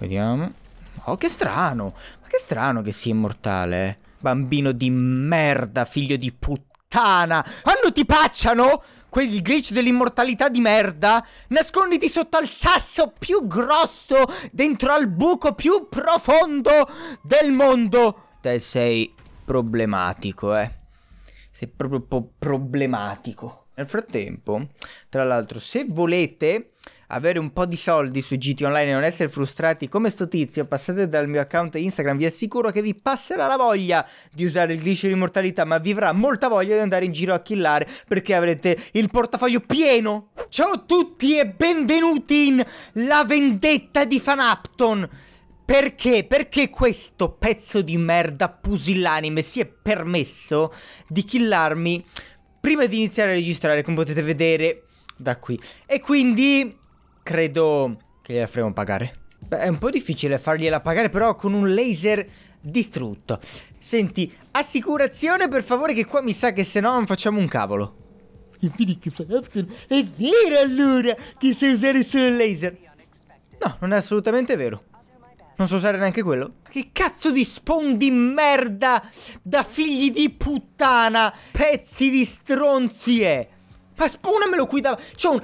Vediamo. Oh, che strano. Ma che strano che sia immortale. Eh. Bambino di merda, figlio di puttana. Quando ti pacciano quel glitch dell'immortalità di merda, nasconditi sotto al sasso più grosso, dentro al buco più profondo del mondo. Te sei problematico, eh. Sei proprio po problematico. Nel frattempo, tra l'altro, se volete avere un po' di soldi su GT Online e non essere frustrati come sto tizio, passate dal mio account Instagram, vi assicuro che vi passerà la voglia di usare il glitch di immortalità, ma vi avrà molta voglia di andare in giro a killare perché avrete il portafoglio pieno. Ciao a tutti e benvenuti in La vendetta di Fanapton. Perché? Perché questo pezzo di merda pusillanime si è permesso di killarmi prima di iniziare a registrare, come potete vedere da qui. E quindi credo che gliela faremo pagare. Beh, è un po' difficile fargliela pagare, però con un laser distrutto. Senti, assicurazione per favore che qua mi sa che se no non facciamo un cavolo. Infinity Samson, è vero allora che sai usare solo il laser? No, non è assolutamente vero. Non so usare neanche quello. Che cazzo di spawn di merda da figli di puttana, pezzi di stronzi stronzie! Ma spawnamelo qui da... C'è un...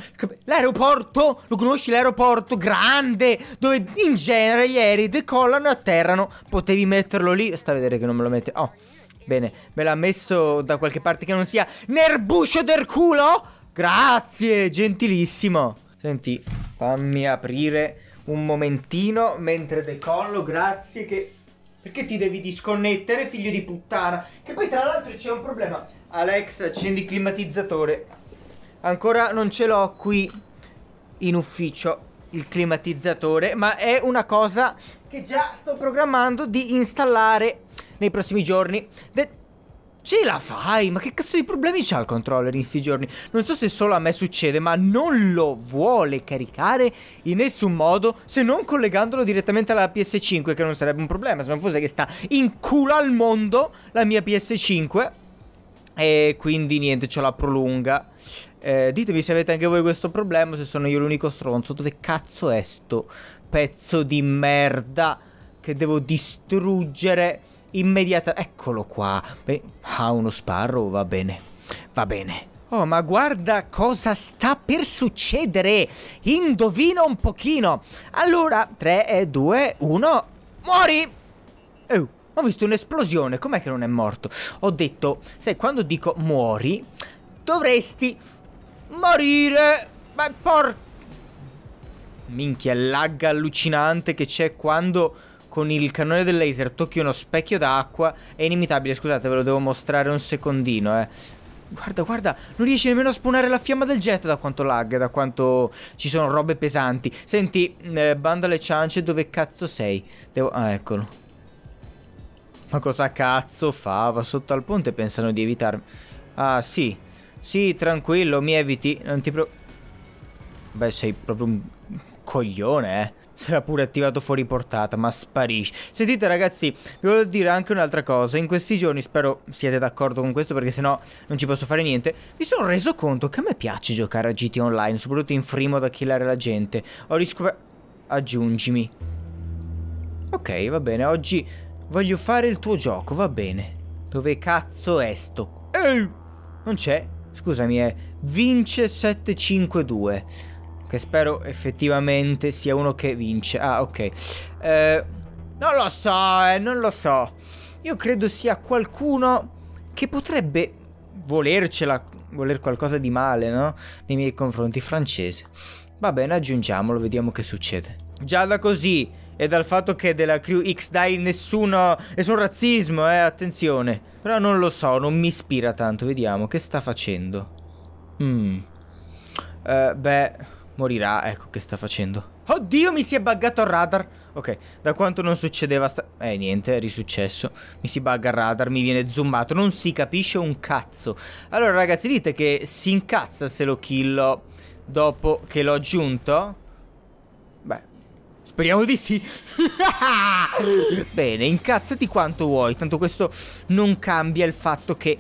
L'aeroporto, lo conosci l'aeroporto grande, dove in genere gli aerei decollano e atterrano. Potevi metterlo lì. Sta a vedere che non me lo mette... Oh, bene. Me l'ha messo da qualche parte che non sia... Nerbuscio del culo? Grazie, gentilissimo. Senti, fammi aprire un momentino mentre decollo. Grazie che... Perché ti devi disconnettere, figlio di puttana? Che poi tra l'altro c'è un problema. Alex, accendi il climatizzatore. Ancora non ce l'ho qui in ufficio il climatizzatore, ma è una cosa che già sto programmando di installare nei prossimi giorni. De ce la fai? Ma che cazzo di problemi c'ha il controller in questi giorni? Non so se solo a me succede, ma non lo vuole caricare in nessun modo se non collegandolo direttamente alla PS5, che non sarebbe un problema, se non fosse che sta in culo al mondo la mia PS5. E quindi niente, ce la prolunga. Eh, ditemi se avete anche voi questo problema, se sono io l'unico stronzo. Dove cazzo è sto pezzo di merda che devo distruggere immediatamente? Eccolo qua. Beh, ha uno sparro, va bene. Va bene. Oh, ma guarda cosa sta per succedere! Indovina un pochino! Allora, 3, 2, 1... Muori! Oh, ho visto un'esplosione, com'è che non è morto? Ho detto, sai, quando dico muori, dovresti Morire! Ma porca... Minchia, il lag allucinante che c'è quando con il cannone del laser tocchi uno specchio d'acqua. È inimitabile, scusate, ve lo devo mostrare un secondino, eh. Guarda, guarda, non riesci nemmeno a spawnare la fiamma del jet da quanto lag, da quanto ci sono robe pesanti. Senti, eh, bando alle ciance, dove cazzo sei? Devo... Ah, eccolo. Ma cosa cazzo fa? Va sotto al ponte pensano di evitarmi. Ah, sì. Sì, tranquillo, mi eviti. Non ti preoccupare. Beh, sei proprio un coglione, eh. Sarà pure attivato fuori portata, ma sparisci. Sentite ragazzi, vi voglio dire anche un'altra cosa. In questi giorni, spero siete d'accordo con questo perché sennò non ci posso fare niente. Mi sono reso conto che a me piace giocare a GT Online, soprattutto in frimo da killare la gente. Ho riscoperto... Aggiungimi. Ok, va bene, oggi voglio fare il tuo gioco, va bene. Dove cazzo è sto... Ehi! Non c'è scusami, è vince 752. Che spero effettivamente sia uno che vince. Ah, ok. Eh, non lo so, eh, non lo so. Io credo sia qualcuno che potrebbe volercela, voler qualcosa di male, no? Nei miei confronti francese. Va bene, aggiungiamolo, vediamo che succede. Già da così e dal fatto che della crew X Dai nessuno, nessun razzismo, eh, attenzione. Però non lo so, non mi ispira tanto, vediamo, che sta facendo? Mm. Eh, beh, morirà, ecco che sta facendo. Oddio, mi si è buggato il radar. Ok, da quanto non succedeva sta... Eh, niente, è risuccesso. Mi si bugga il radar, mi viene zoomato, non si capisce un cazzo. Allora, ragazzi, dite che si incazza se lo killo dopo che l'ho aggiunto? Speriamo di sì. Bene, incazzati quanto vuoi. Tanto questo non cambia il fatto che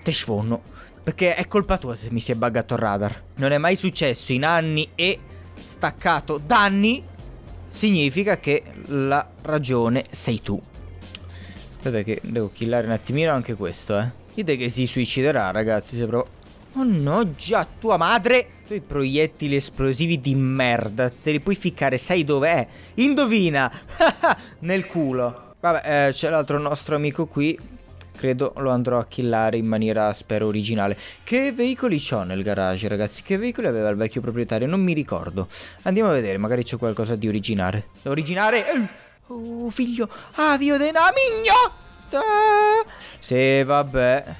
te sfonno. Perché è colpa tua se mi si è buggato il radar. Non è mai successo in anni e staccato danni. Significa che la ragione sei tu. Aspetta che devo killare un attimino anche questo, eh. Vedete che si suiciderà, ragazzi, se provo... Oh no, già tua madre! i proiettili esplosivi di merda, te li puoi ficcare, sai dov'è? Indovina! Nel culo. Vabbè, eh, c'è l'altro nostro amico qui. Credo lo andrò a killare in maniera, spero, originale. Che veicoli c'ho nel garage, ragazzi? Che veicoli aveva il vecchio proprietario? Non mi ricordo. Andiamo a vedere, magari c'è qualcosa di originale. Originale? Oh, figlio! Avio ah, dei namigno! Se vabbè...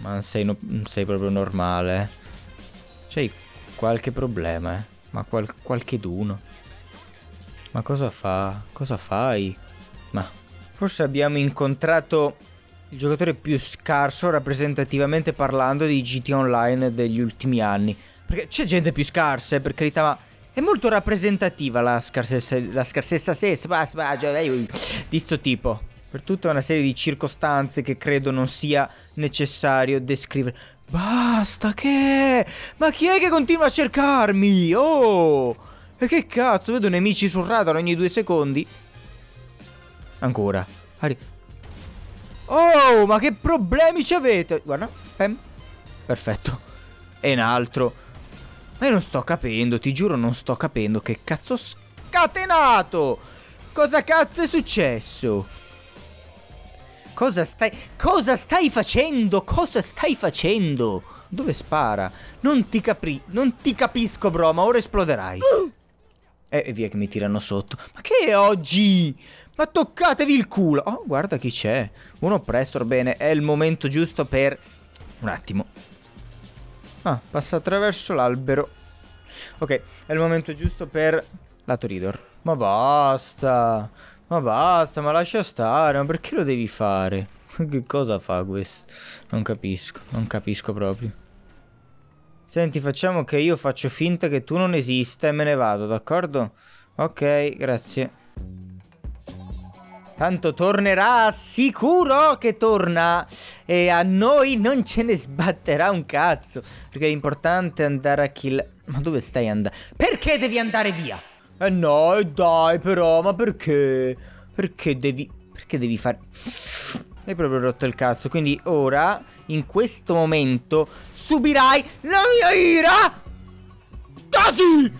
Ma sei, no sei proprio normale. C'hai qualche problema, eh? Ma qual qualcheduno. Ma cosa fa? Cosa fai? Ma forse abbiamo incontrato il giocatore più scarso rappresentativamente parlando di GT Online degli ultimi anni. Perché c'è gente più scarsa, eh, per carità, ma è molto rappresentativa la scarsezza, la scarsezza se, spa, di sto tipo per tutta una serie di circostanze che credo non sia necessario descrivere. Basta che... Ma chi è che continua a cercarmi? Oh! E che cazzo, vedo nemici sul radar ogni due secondi. Ancora. Arri oh, ma che problemi ci avete? Guarda, pem. Perfetto. E un altro. Ma io non sto capendo, ti giuro non sto capendo che cazzo scatenato! Cosa cazzo è successo? Cosa stai... Cosa stai facendo? Cosa stai facendo? Dove spara? Non ti capri... Non ti capisco, bro, ma ora esploderai. E eh, via che mi tirano sotto. Ma che è oggi? Ma toccatevi il culo. Oh, guarda chi c'è. Uno oppressor, bene. È il momento giusto per... Un attimo. Ah, passa attraverso l'albero. Ok, è il momento giusto per... Lato Ridor. Ma basta. Ma basta, ma lascia stare, ma perché lo devi fare? che cosa fa questo? Non capisco, non capisco proprio. Senti, facciamo che io faccio finta che tu non esista e me ne vado, d'accordo? Ok, grazie. Tanto tornerà, sicuro che torna e a noi non ce ne sbatterà un cazzo, perché è importante andare a kill... Ma dove stai andando? Perché devi andare via? Eh no, e dai però, ma perché? Perché devi... Perché devi fare... Hai proprio rotto il cazzo, quindi ora, in questo momento, subirai la mia ira! Così!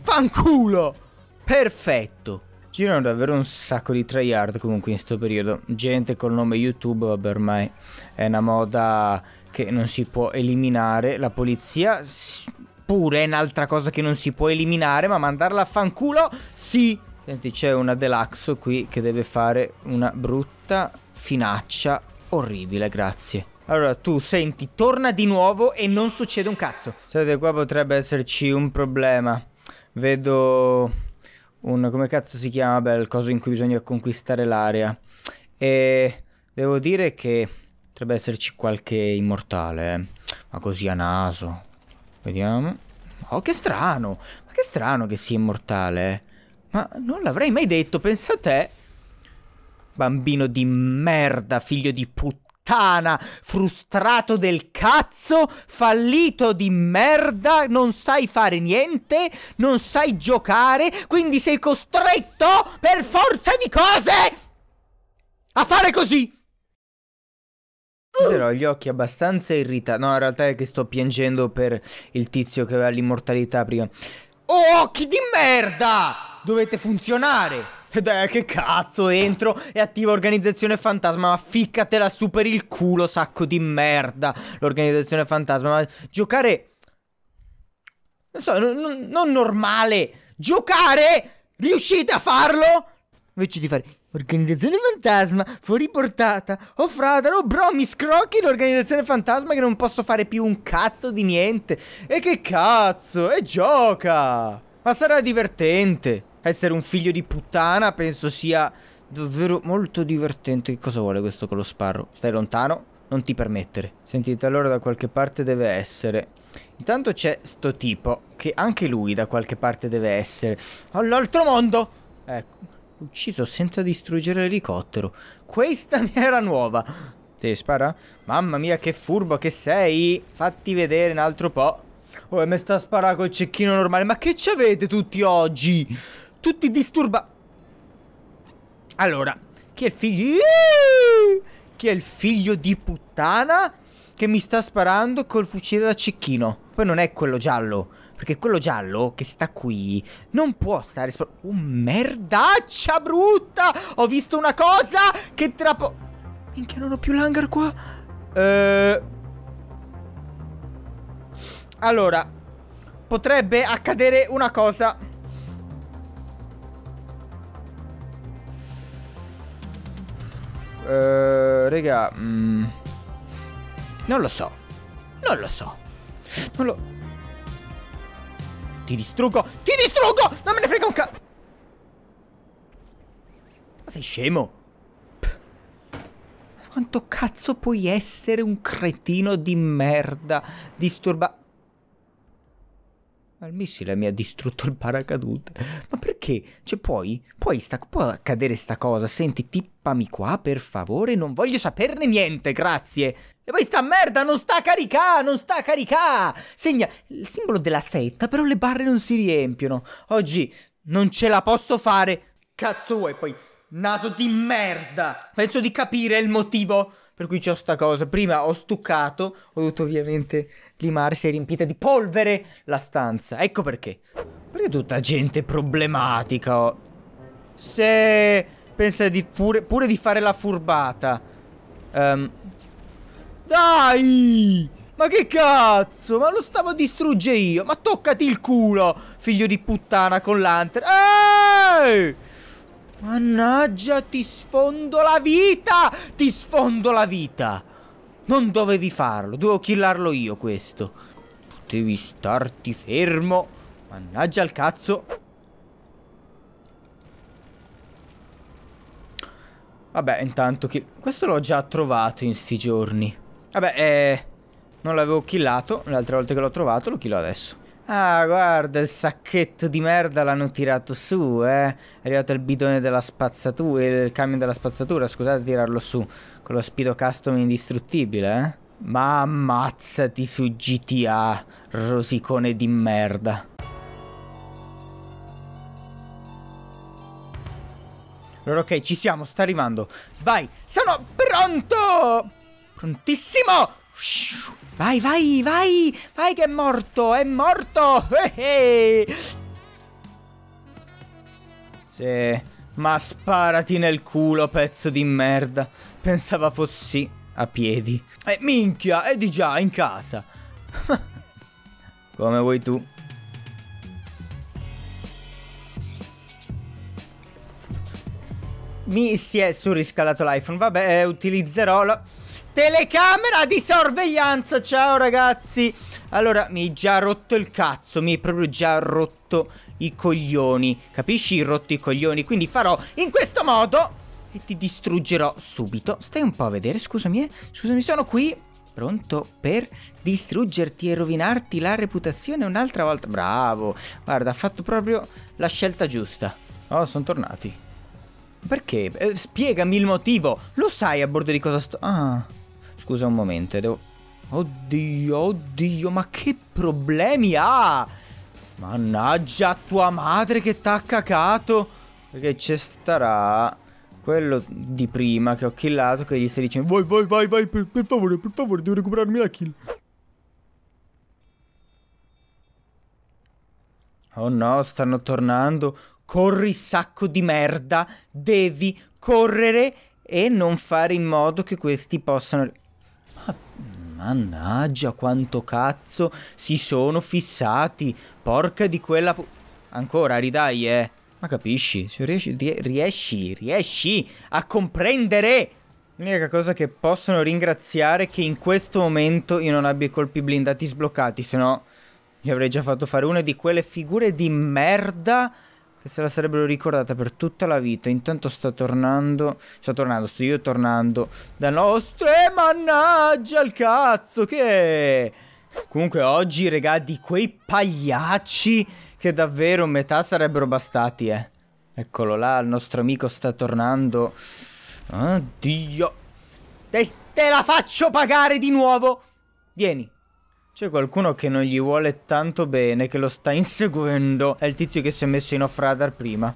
Fanculo! Perfetto! Girano davvero un sacco di tryhard comunque in questo periodo. Gente col nome YouTube, vabbè ormai è una moda che non si può eliminare. La polizia pure è un'altra cosa che non si può eliminare, ma mandarla a fanculo? Sì! Senti, c'è una Deluxe qui che deve fare una brutta finaccia orribile, grazie. Allora, tu senti, torna di nuovo e non succede un cazzo. Senti, qua potrebbe esserci un problema. Vedo un... come cazzo si chiama? Beh, il coso in cui bisogna conquistare l'area. E devo dire che potrebbe esserci qualche immortale, eh. ma così a naso. Vediamo. Oh, che strano. Ma che strano che sia immortale. Ma non l'avrei mai detto, pensa a te. Bambino di merda, figlio di puttana, frustrato del cazzo, fallito di merda, non sai fare niente, non sai giocare, quindi sei costretto per forza di cose a fare così. Però uh. gli occhi abbastanza irritati. No, in realtà è che sto piangendo per il tizio che aveva l'immortalità prima. Oh, occhi di merda! Dovete funzionare! Dai, che cazzo, entro e attivo organizzazione fantasma, ma ficcatela su per il culo, sacco di merda, l'organizzazione fantasma. Ma giocare... Non so, non, non normale. Giocare? Riuscite a farlo? Invece di fare organizzazione fantasma, fuori portata, oh fratello, oh bro, mi scrocchi l'organizzazione fantasma che non posso fare più un cazzo di niente. E che cazzo, e gioca! Ma sarà divertente. Essere un figlio di puttana penso sia davvero molto divertente. Che cosa vuole questo con lo sparro? Stai lontano? Non ti permettere. Sentite, allora da qualche parte deve essere. Intanto c'è sto tipo, che anche lui da qualche parte deve essere. All'altro mondo! Ecco, Ucciso senza distruggere l'elicottero. Questa mi era nuova. Te spara? Mamma mia, che furbo che sei. Fatti vedere un altro po'. Oh, e mi sta a sparare col cecchino normale. Ma che ci avete tutti oggi? Tutti disturba... Allora, chi è il figlio... Chi è il figlio di puttana che mi sta sparando col fucile da cecchino? Poi non è quello giallo. Perché quello giallo che sta qui non può stare... Oh, merdaccia brutta! Ho visto una cosa che tra po... Minchia, non ho più l'hangar qua. Eh... Allora, potrebbe accadere una cosa. Eh, raga, mm. non lo so. Non lo so. Non lo... Ti distruggo. Ti distruggo. Non me ne frega un ca... Ma sei scemo? Quanto cazzo puoi essere un cretino di merda? Disturba ma il missile mi ha distrutto il paracadute. Ma perché? Cioè, puoi, puoi sta, può accadere sta cosa. Senti, tippami qua, per favore. Non voglio saperne niente, grazie. E poi sta merda, non sta a caricà, non sta a caricà. Segna il simbolo della setta, però le barre non si riempiono. Oggi non ce la posso fare. Cazzo vuoi poi? Naso di merda! Penso di capire il motivo per cui c'ho sta cosa. Prima ho stuccato, ho dovuto ovviamente limare, si è riempita di polvere la stanza. Ecco perché. Perché tutta gente problematica, oh. Se pensa di pure, pure di fare la furbata. Um. Dai! Ma che cazzo? Ma lo stavo a distruggere io. Ma toccati il culo, figlio di puttana con l'anter. Eeeh! Mannaggia, ti sfondo la vita! Ti sfondo la vita! Non dovevi farlo, dovevo killarlo io questo. Potevi starti fermo. Mannaggia al cazzo. Vabbè, intanto che... Questo l'ho già trovato in sti giorni. Vabbè, eh... Non l'avevo killato, l'altra volta che l'ho trovato lo killo adesso. Ah, guarda, il sacchetto di merda l'hanno tirato su, eh. È arrivato il bidone della spazzatura, il camion della spazzatura, scusate, tirarlo su. Con lo speedo custom indistruttibile, eh. Ma ammazzati su GTA, rosicone di merda. Allora, ok, ci siamo, sta arrivando. Vai, sono pronto! Prontissimo! Vai, vai, vai! Vai che è morto! È morto! Eh, Sì, ma sparati nel culo, pezzo di merda. Pensava fossi a piedi. E minchia, è di già in casa. Come vuoi tu. Mi si è surriscaldato l'iPhone. Vabbè, eh, utilizzerò la... Telecamera di sorveglianza, ciao ragazzi. Allora, mi hai già rotto il cazzo, mi hai proprio già rotto i coglioni. Capisci? Rotto i coglioni. Quindi farò in questo modo e ti distruggerò subito. Stai un po' a vedere, scusami, eh. Scusami, sono qui pronto per distruggerti e rovinarti la reputazione un'altra volta. Bravo. Guarda, ha fatto proprio la scelta giusta. Oh, sono tornati. Perché? Eh, spiegami il motivo. Lo sai a bordo di cosa sto... Ah... Scusa un momento, devo... Oddio, oddio, ma che problemi ha? Mannaggia tua madre che t'ha cacato! Perché c'è starà quello di prima che ho killato che gli stai dicendo Vai, vai, vai, vai, per, per favore, per favore, devo recuperarmi la kill. Oh no, stanno tornando. Corri sacco di merda. Devi correre e non fare in modo che questi possano... Ma mannaggia quanto cazzo si sono fissati. Porca di quella... Ancora, ridai, eh. Ma capisci? Se riesci, riesci, riesci a comprendere... L'unica cosa che possono ringraziare è che in questo momento io non abbia i colpi blindati sbloccati, se no gli avrei già fatto fare una di quelle figure di merda che se la sarebbero ricordata per tutta la vita. Intanto sta tornando, sto tornando, sto io tornando da nostro e eh, mannaggia il cazzo che è? Comunque oggi, regà, di quei pagliacci che davvero metà sarebbero bastati, eh. Eccolo là, il nostro amico sta tornando. Oddio. Te, te la faccio pagare di nuovo. Vieni. C'è qualcuno che non gli vuole tanto bene, che lo sta inseguendo. È il tizio che si è messo in off-radar prima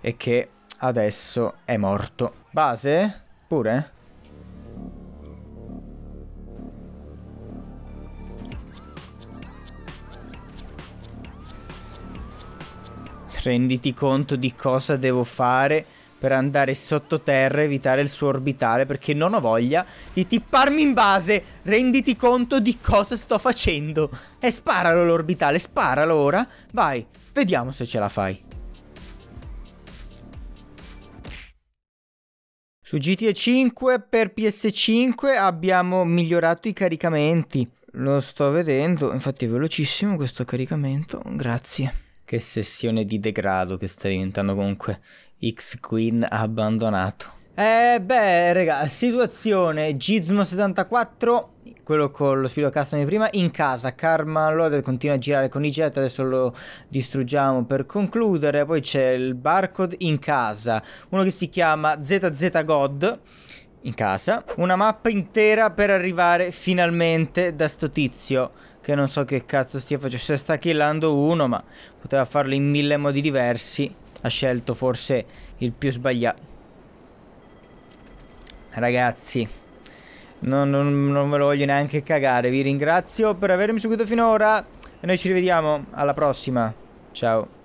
e che adesso è morto. Base? Pure? Renditi conto di cosa devo fare per andare sottoterra e evitare il suo orbitale perché non ho voglia di tipparmi in base. Renditi conto di cosa sto facendo. E eh, sparalo l'orbitale, sparalo ora. Vai, vediamo se ce la fai. Su GTA 5 per PS5 abbiamo migliorato i caricamenti. Lo sto vedendo, infatti è velocissimo questo caricamento, grazie. Che sessione di degrado che sta diventando comunque. X Queen ha abbandonato. Eh beh, raga, situazione Gizmo74, quello con lo spirito custom di prima, in casa. Karma Loaded continua a girare con i jet, adesso lo distruggiamo per concludere. Poi c'è il barcode in casa, uno che si chiama ZZ God in casa. Una mappa intera per arrivare finalmente da sto tizio che non so che cazzo stia facendo, se sta killando uno ma poteva farlo in mille modi diversi ha scelto forse il più sbagliato. Ragazzi, non, non, non, ve lo voglio neanche cagare. Vi ringrazio per avermi seguito finora. E noi ci rivediamo alla prossima. Ciao.